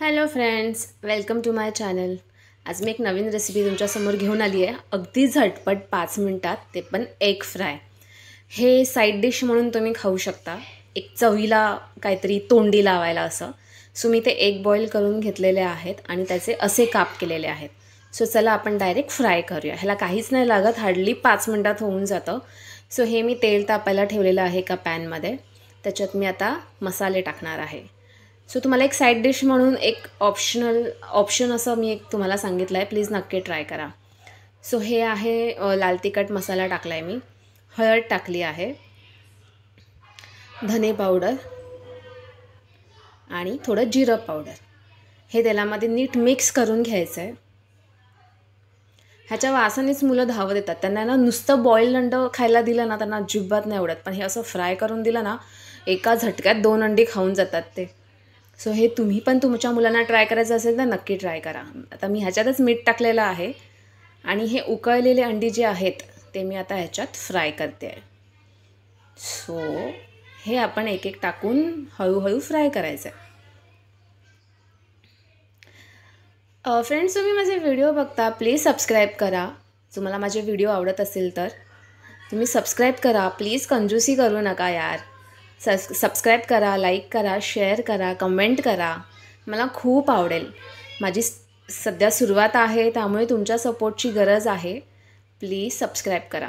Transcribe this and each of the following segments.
hello friends welcome to my channel आज मी एक नवीन रेसिपी तुमच्यासमोर घेऊन आली आहे अगदी झटपट पाच मिनटात ते पण एग फ्राय हे साईड डिश म्हणून तुम्ही खाऊ शकता एक चवीला काहीतरी तोंडी लावायला असं सो मी ते एग बॉईल करून घेतलेले आहेत आणि त्याचे असे काप केलेले आहेत सो चला आपण डायरेक्ट फ्राय करूया ह्याला काहीच नाही लागत हार्डली पाच मिनटात होऊन जातं सो हे मी तेल तापायला ठेवलेलं आहे एका पॅनमध्ये त्याच्यात मी आता मसाले टाकणार आहे सो तुम्हाला एक साईड डिश म्हणून एक ऑप्शनल ऑप्शन असं मी एक तुम्हाला सांगितलं आहे प्लीज नक्की ट्राय करा सो हे आहे लाल तिखट मसाला टाकला आहे मी हळद टाकली आहे धने पावडर आणि थोडं जिरं पावडर हे तेलामध्ये नीट मिक्स करून घ्यायचं आहे ह्याच्या वासानेच मुलं धावत येतात त्यांना ना नुसतं बॉईल अंड खायला दिलं ना त्यांना अजिबात नाही आवडत पण हे असं फ्राय करून दिलं ना एका झटक्यात दोन अंडी खाऊन जातात ते सो हे तुम्ही पण तुमच्या मुलांना ट्राय करायचं असेल तर नक्की ट्राय करा आता मी ह्याच्यातच मीठ टाकलेलं आहे आणि हे उकळलेले अंडी जे आहेत ते मी आता ह्याच्यात फ्राय करते आहे सो हे आपण एक एक टाकून हळूहळू फ्राय करायचं आहे फ्रेंड्स तुम्ही माझे व्हिडिओ बघता प्लीज सबस्क्राईब करा तुम्हाला माझे व्हिडिओ आवडत असेल तर तुम्ही सबस्क्राईब करा प्लीज कंजूसी करू नका यार सस सबस्क्राईब करा लाईक करा शेअर करा कमेंट करा मला खूप आवडेल माझी सध्या सुरुवात आहे त्यामुळे तुमच्या सपोर्टची गरज आहे प्लीज सबस्क्राईब करा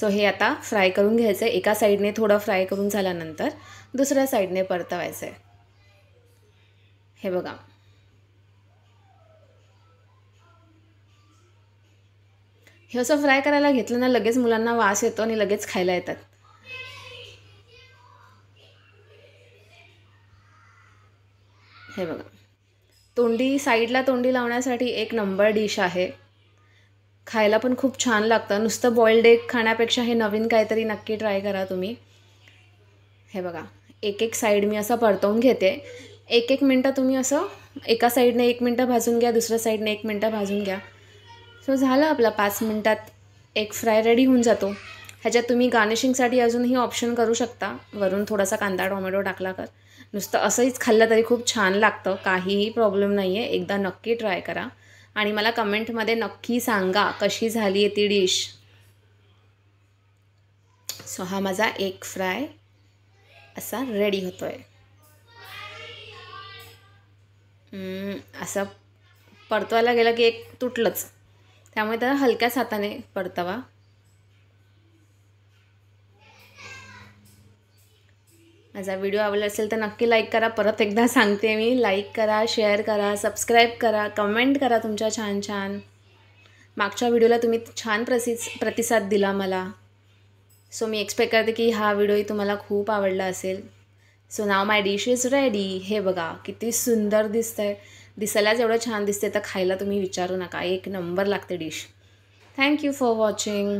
सो हे आता फ्राय करून घ्यायचं आहे एका साईडने थोडं फ्राय करून झाल्यानंतर दुसऱ्या साईडने परतवायचं आहे हे बघा हे असं फ्राय करायला घेतलं ना लगेच मुलांना वास येतो आणि लगेच खायला येतात हे बघा तोंडी साईडला तोंडी लावण्यासाठी एक नंबर डिश आहे खायला पण खूप छान लागतं नुसतं बॉईल्ड एग खाण्यापेक्षा हे नवीन काहीतरी नक्की ट्राय करा तुम्ही हे बघा एक एक साईड मी असं परतवून घेते एक एक मिनटं तुम्ही असं एका साईडने एक मिनटं भाजून घ्या दुसऱ्या साईडने एक मिनटं भाजून घ्या सो झालं आपला पाच मिनटात एक फ्राय रेडी होऊन जातो ह्याच्यात तुम्ही गार्निशिंगसाठी अजूनही ऑप्शन करू शकता वरून थोडासा कांदा टोमॅटो टाकला कर नुसतं असंहीच खाल्लं तरी खूप छान लागतं काहीही प्रॉब्लेम नाही आहे एकदा नक्की ट्राय करा आणि मला कमेंटमध्ये नक्की सांगा कशी झाली आहे ती डिश सो हा माझा एक फ्राय असा रेडी होतो आहे असं परतवायला गेलं की एक तुटलंच त्यामुळे त्याला हलक्याच हाताने परतवा माझा व्हिडिओ आवडला असेल तर नक्की लाईक करा परत एकदा सांगते मी लाईक करा शेअर करा सबस्क्राईब करा कमेंट करा तुमच्या छान छान मागच्या व्हिडिओला तुम्ही छान प्रसि प्रतिसाद दिला मला सो मी एक्सपेक्ट करते की हा व्हिडिओही तुम्हाला खूप आवडला असेल so now my dish is ready हे बघा किती सुंदर दिसतं आहे दिसायलाच एवढं छान दिसते तर खायला तुम्ही विचारू नका एक नंबर लागते डिश थँक्यू फॉर वॉचिंग